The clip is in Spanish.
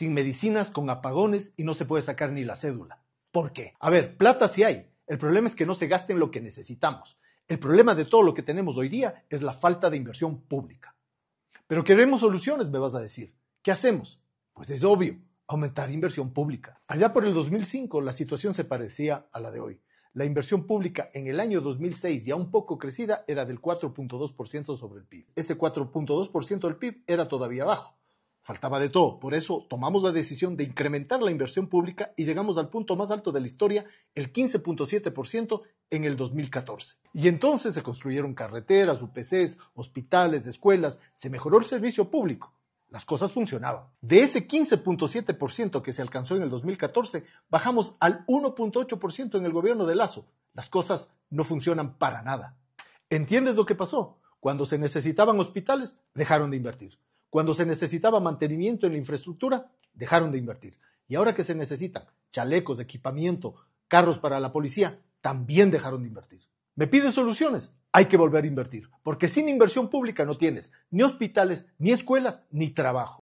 sin medicinas, con apagones y no se puede sacar ni la cédula. ¿Por qué? A ver, plata sí hay. El problema es que no se gaste en lo que necesitamos. El problema de todo lo que tenemos hoy día es la falta de inversión pública. Pero queremos soluciones, me vas a decir. ¿Qué hacemos? Pues es obvio, aumentar inversión pública. Allá por el 2005 la situación se parecía a la de hoy. La inversión pública en el año 2006, ya un poco crecida, era del 4.2% sobre el PIB. Ese 4.2% del PIB era todavía bajo faltaba de todo. Por eso tomamos la decisión de incrementar la inversión pública y llegamos al punto más alto de la historia, el 15.7% en el 2014. Y entonces se construyeron carreteras, UPCs, hospitales, escuelas, se mejoró el servicio público. Las cosas funcionaban. De ese 15.7% que se alcanzó en el 2014, bajamos al 1.8% en el gobierno de Lazo. Las cosas no funcionan para nada. ¿Entiendes lo que pasó? Cuando se necesitaban hospitales, dejaron de invertir. Cuando se necesitaba mantenimiento en la infraestructura, dejaron de invertir. Y ahora que se necesitan chalecos, equipamiento, carros para la policía, también dejaron de invertir. Me pide soluciones, hay que volver a invertir, porque sin inversión pública no tienes ni hospitales, ni escuelas, ni trabajo.